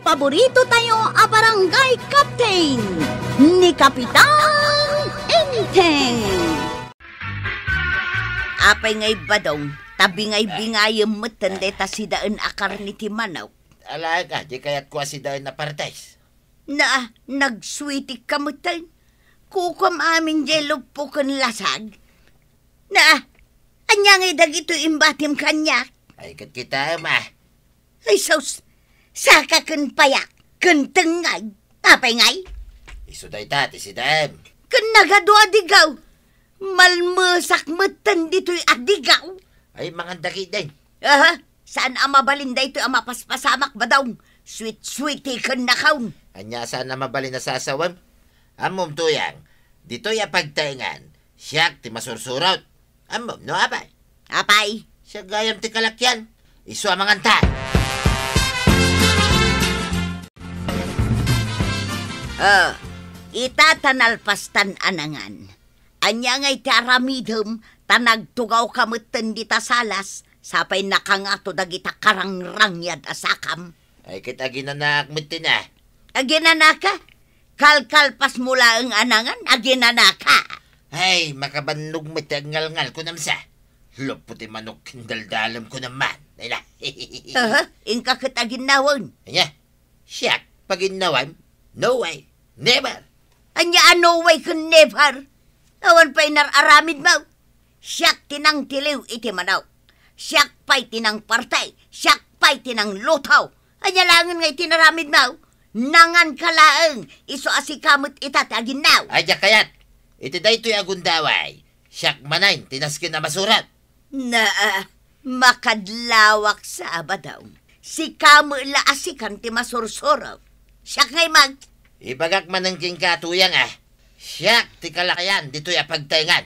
paborito tayo a barangay captain ni Kapitan Enteng. Apay ngay badong, tabi ngay bingayam matanda ta si daan akar ni Timanaw. Alay ka, di kaya't kuha si daan na partes. Na, nagsweetik ka Kukam amin jelo po lasag. Na, anyangay dagito imbatim kanya. Ay, kat kita, ma. Ay, saus, Saka kun payak, kun tengay, apay ngay? Isuday ta, tisidem. Kun nagado adigaw, malmasak matan dito'y adigaw. Ay, mga daki din. Aha, saan ama balinda ito'y ama paspasamak ba daw? Sweet sweetie eh, kun nakaw. Anya saan ama balin nasasawam? Amom tuyang, dito'y apagtaingan, siyak ti masursurot. Amom, no apay? Apay. Siya gayam ti kalakyan, isu amanganta. Apay. Ah, itatanalpastan anangan. Anya ngay taramidom, tanag tugaw kamutan di tasalas, sapay nakangato dagita karangrangyad asakam. Ay kita ginanak mutin ah. Aginanaka? Kalkalpas mula ang anangan, aginanaka. Ay, makabannog matangal-ngal ko namsa. Luputi manok kindaldalam ko naman. Ay na. Aha, uh -huh. inkakatagin nawon. Anya, siyak, paginawan, No way. Never. Anya ah, no way kun never. Awan pa'y nararamid mo. Siyak tinang tiliw iti manaw. Siyak pa'y tinang partay. Siyak pa'y tinang lutaw. Anya langan nga'y tinaramid mo. Nangan kalaang iso asikamot itatagin now. Aya kayat. Iti daytoy agundaway. Siyak manayn tinaskin na masurat. Na uh, makadlawak sa abadaw. Si kamo ila asikan ti masursuraw Siyak ngay mag. Ibagak man ang kingkatuyang ah. Siyak, ti kalakayan, dito'y apagtaingan.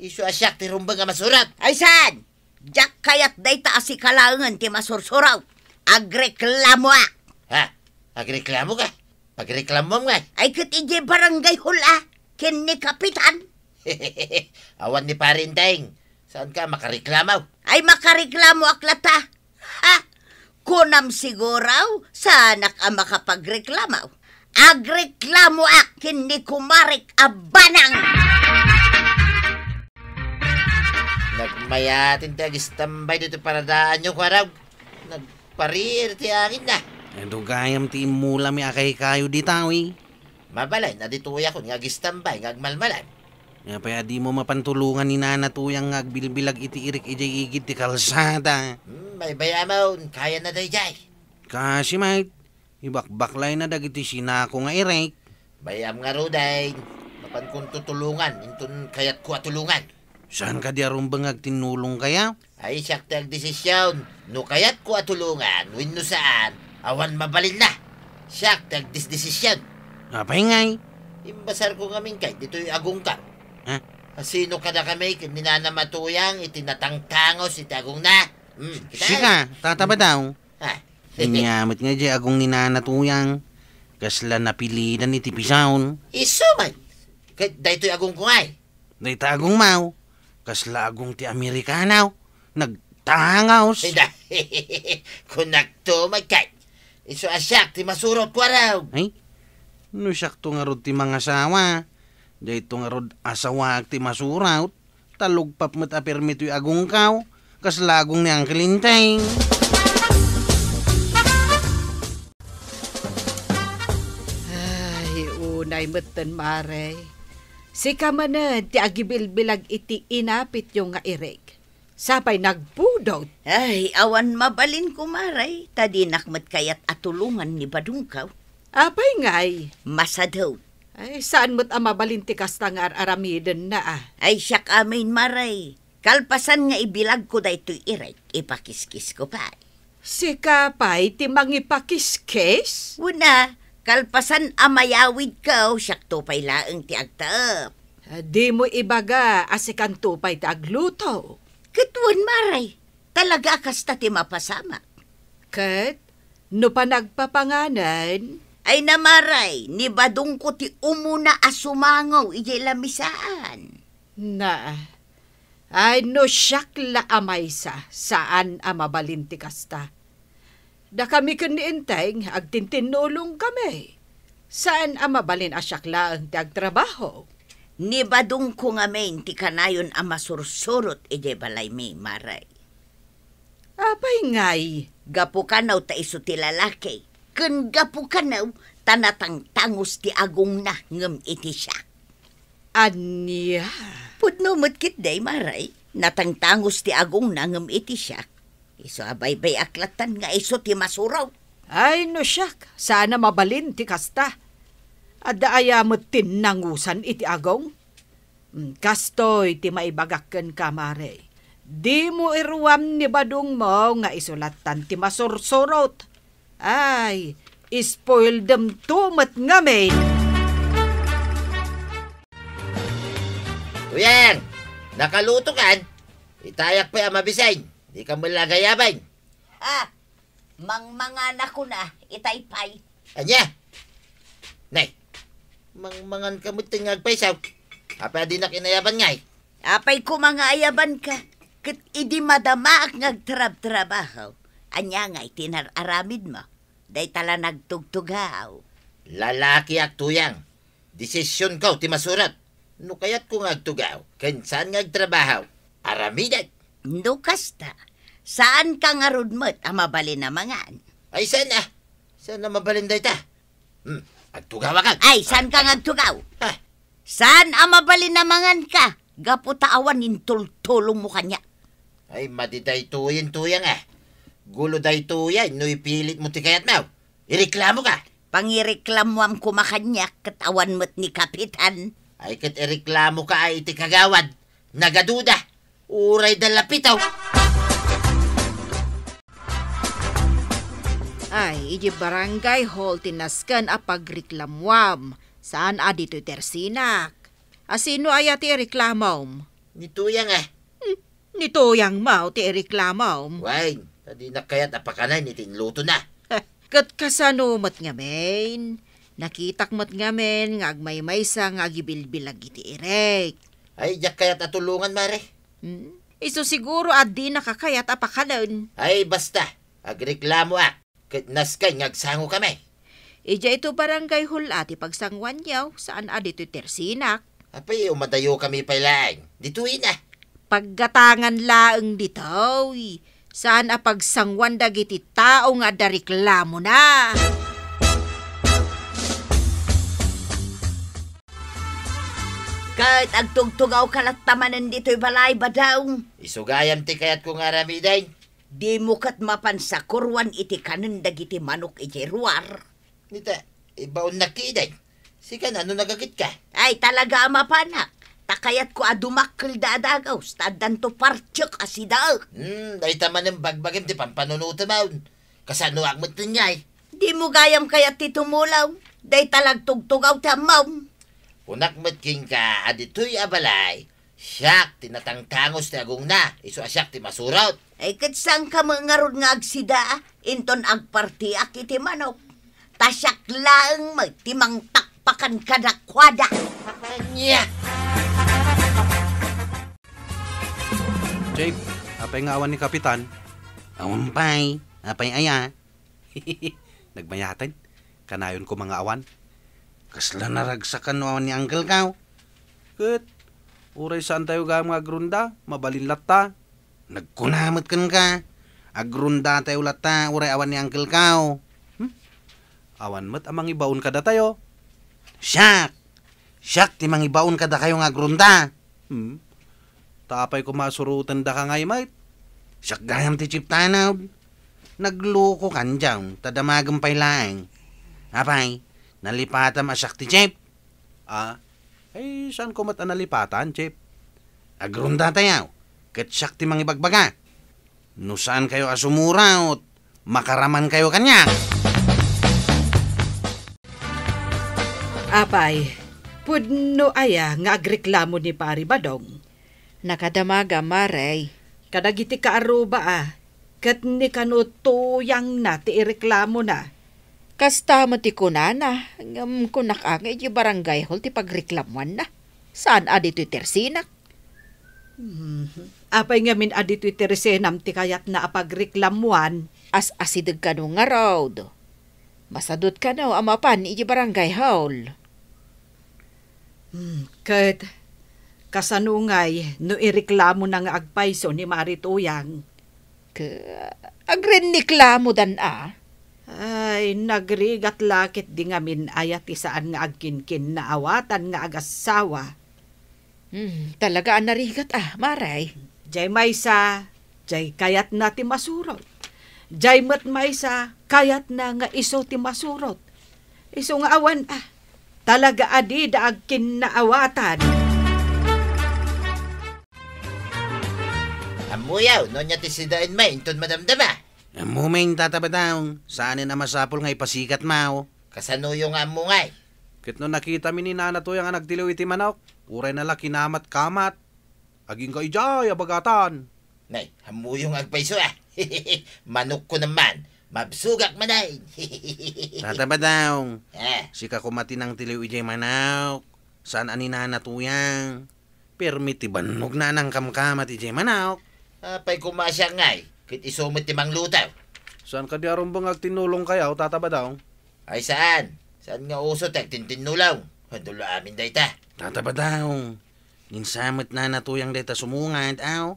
Isu asyak ti rumbang nga masurat. Ay saan? Jak kayat day taas si kalangan ti masursuraw. Agreklamo ah. Ha? Agreklamo ka? Pagreklamo nga. Ah. Ay katije barangay hula. Kin ni kapitan. Awan ni parin daing. Saan ka makareklamaw? Ay makareklamo aklata. Ha? Kunam siguraw, sanak ang makapagreklamaw. Agreklamo akin ni Kumarik Abanang! Nagmayatin tagistambay dito para daan nyo, kwarag. Nagparir ti akin na. Ito gayam ti mula mi akay kayo di tawi. Eh. Mabalay, nadituya ko nga gistambay, ngagmalmalan. Nga pa di mo mapantulungan ni nanatuyang nga bilbilag iti irik ijay e igid ti kalsada. Hmm, may bayamaon, kaya na day jay. Kasi mate, ibakbaklay na dagiti sinako nga irik. Bayam nga ruday, mapan kong tutulungan, intun kayat ko atulungan. Saan ka di arumbang tinulong kaya? Ay siyak tag desisyon, no kayat ko tulungan, win no saan, awan mabalin na. Siyak tag desisyon. Apay ngay. Imbasar ko ngaming kay, dito'y agong Ah, sino ka na kami, ninanamatuyang, itinatangtangos, itagong na. Mm, Sika, tataba daw. Ha? Inyamit nga di agong ninanatuyang. Kasla napilitan ni tipisaon. Isuman. Kahit dahito agong kungay. Dahito agong mau. Kasla agong ti Amerikanaw. Nagtangaos. Kunakto magkay. Iso asyak ti masurot ko araw. Ay, no sakto nga ti mga sawa. Dahil itong arod asawag ti masuraut, talugpap met apirmi ti agong kaw, kaslagong ni Uncle Inteng. Ay, unay metten mare. Si kamanan ti agibilbilag iti inapit yung nga ireg. Sapay nagbudod. Ay, awan mabalin ko maray. Tadinak mat kayat atulungan ni Badungkaw. Apay nga'y. Masadaw. Ay, saan mo't ama balintikas tang aramiden na ah? Ay, siyak amin maray. Kalpasan nga ibilag ko da ito'y irek. Ipakiskis ko pa. Sika pa'y timang ipakiskis? Una, kalpasan amayawid ka o oh, siyak tupay laang ti agtaap. Ah, di mo ibaga asikan tupay ti agluto. Katuan maray, talaga kasta ti mapasama. Kat, no panagpapanganan, ay namaray ni badungko ti umuna asumangaw ije lamisaan. Na, ay no siyakla amay sa saan ama balinti kasta. Da kami kaniintay agtintinulong kami. Saan ama balin asyakla ang agtrabaho? Ni badungko nga main ti kanayon ama sursurot ije balay mi maray. Apay ngay, gapukanaw ta iso ti lalaki Kandapo ka na, tanatang tangos ti agong na ngem iti siya. Anya? Pudno matkit day maray, natangtangos ti agong na ngem iti siya. Iso abay-bay aklatan nga iso ti masuraw. Ay no siyak, sana mabalin ti kasta. Adda aya mo tinangusan iti agong. Hmm, kastoy ti maibagakken kamare. Di mo iruam ni badong mo nga isulatan ti masursurot. Ay, spoil them to nga may. Kuyan, nakaluto kan? Eh. Itayak pa yung eh, mabisay. Di ka mula gayaban. Ah, mang mga na ko na, itaypay. Anya? Nay, mang mangan ka mo tingag paisaw. Apa di na kinayaban ngay. Eh. Apay ko mga ayaban ka. Kat idi madama ak nagtrab-trabaho. Anya nga tinararamid mo. Day tala nagtugtugaw. Lalaki ak tuyang. Desisyon ko, timasurat. masurat. No kayat ko nagtugaw, kensan ngagtrabaho. Aramidag. No kasta. Saan ka nga rudmat ang mabalin na mangan? Ay, saan ah? Saan na mabalin day ta? Hmm, agtugaw ka. Ay, saan ka ngagtugaw? Ah. Saan ang mabalin na mangan ka? Gapo taawan intultulong mo kanya. Ay, madiday tuyin tuyang ah. Gulo day yan, noy pilit mo tikayat mo. Ireklamo ka. Pangireklamo am kumakanya, katawan mo't ni Kapitan. Ay kat ireklamo ka ay kagawad. Nagaduda. Uray dalapitaw. Ay, iji barangay hall tinaskan a pagreklamwam. Saan a dito tersinak? Asino aya ti reklamaw? Nituyang eh. Hmm, nituyang mao ti reklamaw. Wine. Tadi na kaya't apakanan itin luto na. Kat kasano mat ngamen? Nakitak mat ngamen nga agmay-may sa nga agibilbilag iti irek. Ay, jak kaya't atulungan mare. Hmm? Iso siguro at di nakakayat apakanan. Ay, basta. Agreklamo ak. Ah. Kat naskay ngagsango kami. Ija ito barangay ati pagsangwan yaw saan adito ah, tersinak. Apay, umadayo kami pa lang. Dituin ah. Paggatangan laeng ditaw. Eh Saan apagsangwan dagiti tao nga dariklamo na. Kahit agtugtugaw ka at tamanan dito'y balay ba daw? Isugayam ti kayat ko nga ramiday. Di mo kat mapansa kurwan iti kanan dagiti manok iti ruar. Nita, ibaon nakiday. Sika na, ano nagakit ka? Ay, talaga mapanak. Takayat ko adumakkel da adagaw, stadan to partyok asida. Hmm, dahi taman ng bagbagim di pampanunuto maun. Kasano agmat niya Di mo gayam kayat titumulaw, dahi talagtugtugaw tamaw. Unak matking ka, adito'y abalay. Siyak, tinatangtangos ni agong na. Iso asyak ti masurot. Ay katsang ka mangarod nga agsida, inton agparti akiti manok. Tasyak laang magtimang takpakan kadakwada. Anya! Jake, apay nga awan ni Kapitan. Awampay, apay aya. Nagmayatan, kanayon ko mga awan. Kasla naragsakan no ni Uncle kau. Kut, uray saan tayo ga mga grunda, mabalin latta. Nagkunamat kan ka. Agrunda tayo latta, uray awan ni Uncle kau. Hmm? Awan mat amang ibaon kada da tayo. Syak! Syak, timang ibaon kada kayo nga grunda. Hmm? Tapay ko masurutan da ka ngay, mate. Siyak gayam ti chip tanaw. Nagloko kan dyan, tadamagan pa'y laang. Apay, nalipatan asyak ti chip. Ah, ay saan ko mat chip? Agrunda tayaw, katsak ti mga ibagbaga. No saan kayo asumuraot, makaraman kayo kanya. Apay, pudno aya nga agreklamo ni Pari Badong. Nakadamaga maray. Kadagiti ka aruba ah. Kat ni kano tuyang na ti ireklamo na. Kasta mo ti na. Ngam kunak ang iti barangay hall ti pagreklamuan na. Saan adito tersinak? Hmm. Apay ngamin adito tersenam ti kayat na apagreklamuan. As asidag ka nung araw do. Masadot ka no amapan iti barangay hall. Hmm, kat Kasanungay, no ireklamo ng agpayso ni Marituyang. Ka, agren ni klamo dan a? Ay, nagrigat lakit di nga min ayati saan nga agkinkin na awatan nga agasawa. Hmm, talaga ang narigat ah, maray. Jay Maysa, jay kayat na ti masurot. Jay mat Maysa, kayat na nga iso ti masurot. Iso nga awan ah, talaga adi daagkin na awatan. Amuyaw, no niya tisidain may inton madamdama. Amumain tatabadaw, saanin na masapol ngay pasikat mao. Kasanuyo nga amungay? ngay. Kitno nakita mi ni nana to yung anak dilaw iti manok, uray nala kinamat kamat. Aging ka ijay, abagatan. Nay, hamuyong agpaiso ah. manok ko naman. Mabsugak manay. tatabadaw, ah. si kakumati ng dilaw ijay manok. Saan ani nana to yang? Permitiban mo na ng kamkamat ijay manok. Apay kumasya ngay, eh. kit isumit timang lutaw. Saan ka di aron bangag tinulong kaya o tataba daw? Ay saan? Saan nga uso tek tintinulaw? Hadulo amin dayta. Tataba daw. Ninsamot na natuyang dayta sumungad aw.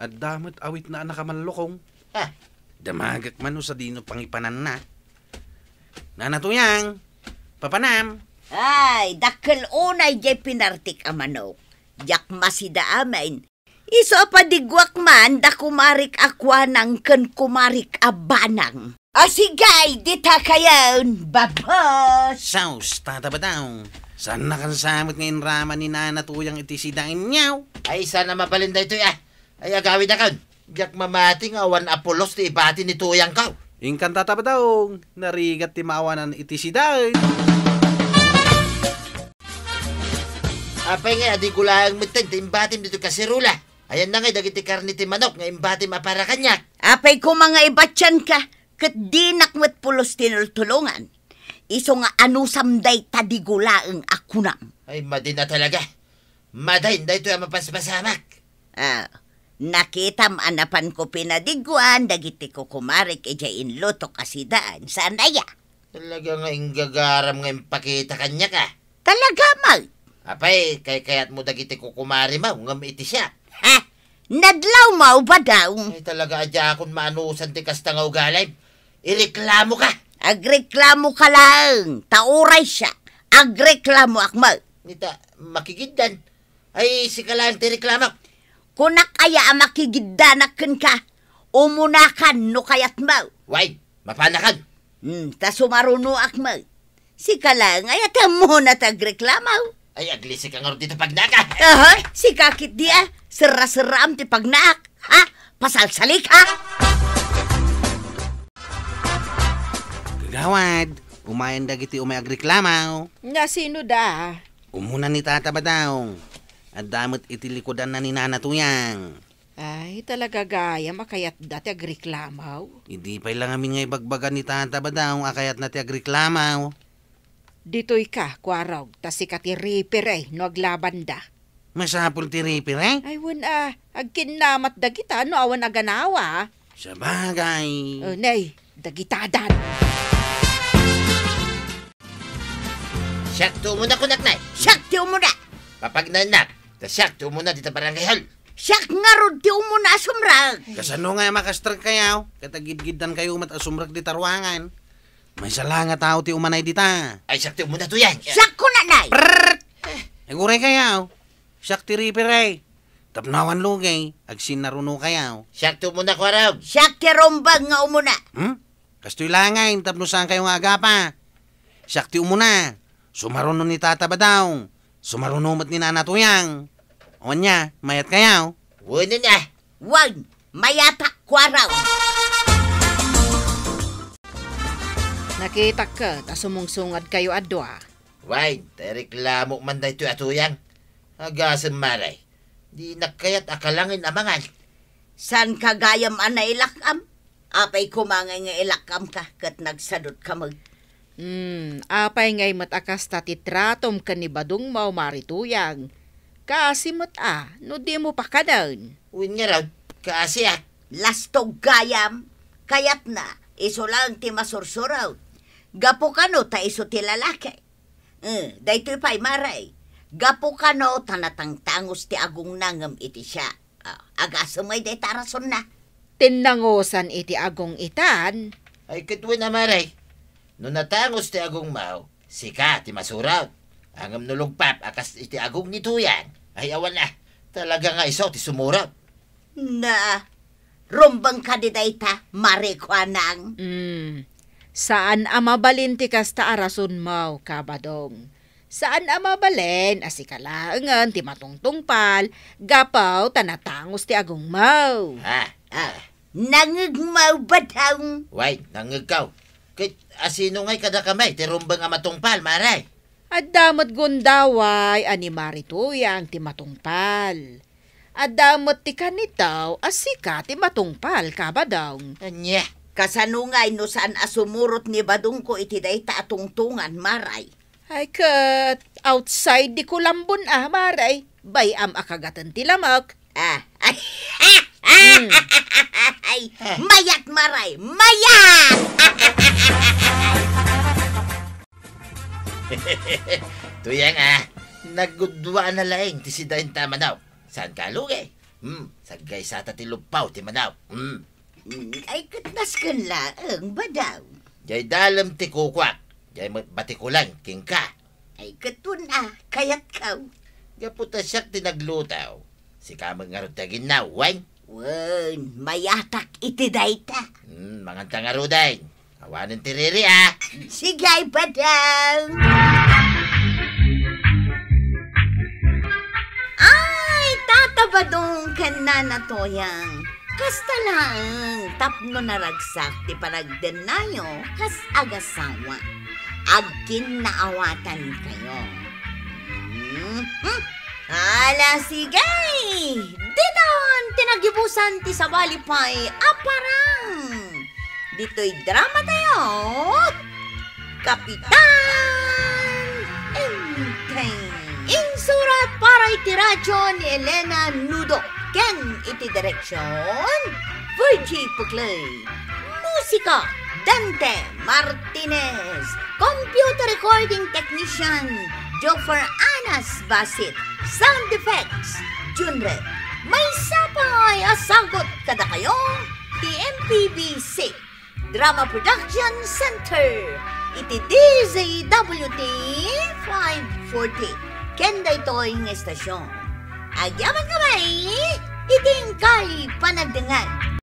At damat awit na nakamanlokong. Ha? Damagak man o sa dino pangipanan na. Nanatuyang, papanam. Ay, dakil unay jay pinartik amano. Yak masida amin, Iso padigwak man da kumarik akwa nang ken kumarik abanang. Asigay, dita kayon, babos! Saus, tatabadaw. Saan na kansamot ngayon rama ni Nana tuyang iti si niyaw? Ay, sana mapalinda ito ya. Ah. Ay, agawin na kan! Yak mamating awan apulos ti ibati ni tuyang kaw. Ingkan tatabadaw, narigat ti maawanan iti si dain. Apay nga, adi gulayang mitin, ti imbatim dito kasirula. Ayan na nga, dagiti karni ti manok, nga imbati mapara kanyak. Apay ko mga ibatyan ka, kat di nakmat pulos tinultulungan. Iso nga ano samday tadigulaang ako nang. Ay, madin na talaga. Madayin, dahito yung mapaspasamak. Ah, nakita anapan ko pinadigwan, dagiti ko kumarik, eja inloto kasi daan, sanaya. Talaga nga inggagaram nga impakita kanya ka. Ah. Talaga, mal. Apay, kay kayat mo dagiti ko kumari ma, ngam iti siya. Ha? Nadlaw mo ba daw? Ay talaga adya akong maanusan ti kasta nga Ireklamo ka. Agreklamo ka lang. Tauray siya. Agreklamo akmal. Nita, makigiddan. Ay, si kalaan ti reklamak. Kunak aya ang makigiddanakin ka. Umunakan no kayat mo. Why? Mapanakan. Hmm, ta sumaruno akma. Si kalang ay atam mo na tagreklamaw. Ay, aglisik ang dito pag naka. Aha, si kakit dia. Ah. Sira-siraam ti pagnaak, ha? Pasalsalik, ha? Gagawad, umayan umay agriklamaw. Nga sino da? Umuna ni tata ba daw? At damot iti likodan na ni nana tuyang. Ay, talaga gaya makayat dati agriklamaw. Hindi pa lang amin nga ibagbagan ni tata ba daw akayat na ti agreklamaw. Dito'y ka, kwaraw, ta si Katiripir eh, no aglaban da. Masapol ti ripire? Eh? Ay, wala. Ah, Agkin namat dagita, no awan aganawa. Sa bagay. Uh, nay, dagitadan. Siyak tumo na kunak na. Siyak ti umuna. Papag nanak, ta siyak tumo na dita barangay hall. Siyak nga rod ti umuna asumrag. Kasano nga makastrag kayaw? Katagidgidan kayo mat asumrag di tarwangan. May salanga tao ti umanay dita. Ay, siyak ti umuna to yan. Siyak ko na, nay. Prrrt! Naguray kayaw. Sakti ripire. Tapnawan lugay, agsin naruno kayaw. Sakto muna ko raw. Sakti rombag nga umuna. Hmm? Kastoy langay. tapno saan kayo nga agapa. Sakti umuna. Sumaruno ni tata ba daw? Sumaruno mat ni nana tuyang. O niya, mayat kayaw. Wala na. Wan, mayata kwaraw. Nakita ka, tasumungsungad kayo adwa. Wag, reklamo man na ito atuyang. Agasan maray, di nakayat akalangin amangan. San kagayam ana ilakam? Apay kumangay nga ilakam ka kat nagsadot ka mag. Hmm, apay ngay matakas ta titratom kanibadong mao marituyang. Kasi mat a, no di mo pakadaon. Uy nga raw, kasi ah. Lastog gayam, kayat na, iso lang ti masursuraw. Gapo ka no, ta iso ti lalaki. Uh, daytoy pa'y maray Gapo ka no, tanatang tangos ti agung nangam iti siya. Uh, ah, agasamay day tarason na. Tinangosan iti agung itan. Ay kitwin na maray. No natangos ti agung mao, sika ti masuraw. Angam nulog akas iti agong nituyan. Ay awan na, talaga nga iso ti sumuraw. Na, rumbang ka di dayta, marikwanang. Mm. Saan amabalin ti kasta arason mao, kabadong? Saan ama balen, asikalaangan, ti matungtungpal, gapaw tanatangos ti agungmaw. Ah, ah. Nangagmaw ba taong? Way, nangagaw. Kit, asino ngay kada kamay, ti rumbang nga matungpal, maray. At damat gondaway, ani marituya ang ti matungpal. At damat ti kanitaw, asika ti matungpal, kabadaw. Anya, kasano ngay no saan asumurot ni badungko iti day taatungtungan, maray ay kat, outside di ko lambon ah, maray. Bay am akagatan tilamak. Ah, ay, ah, ah, ay, eh. mayat maray, mayat! Tuyang ah, nagudwa na laing ti si dain Manaw. daw. San ka lugay? Hmm, sagay sa tatilupaw ti manaw. Hmm. Ay katnas kan laang badaw. daw? Jay dalam ti kukwak. Dahil batikulan, ka. Ay, katun ah, kayat ka. Gaputa siya tinaglutaw. Si kamang nga rutagin na, wan. Wan, mayatak iti dayta. Hmm, mga tangaruday. Awanin tiriri ah. Sige, padang. Ay, tatabadong kanan na toyang. Kasta lang, tapno na ragsak ti paragden nayo kas agasawa agkin naawatan kayo. Hmm? Hmm? Ala, sige! Diton, tinagibusan ti sa balipay, aparang! Dito'y drama tayo, Kapitan Enteng! Insurat para itiradyo ni Elena Nudo, ken iti direksyon, Virgie Puclay, Musika, Dante Martinez, Computer Recording Technician, Jofer Anas Basit, Sound Effects, Junred, May Sapay Asagot Kada Kayo, DMPB6, Drama Production Center, iti DZWT 540, Kenday Toying Estasyon. Agyaman kamay, iting kay panagdangan.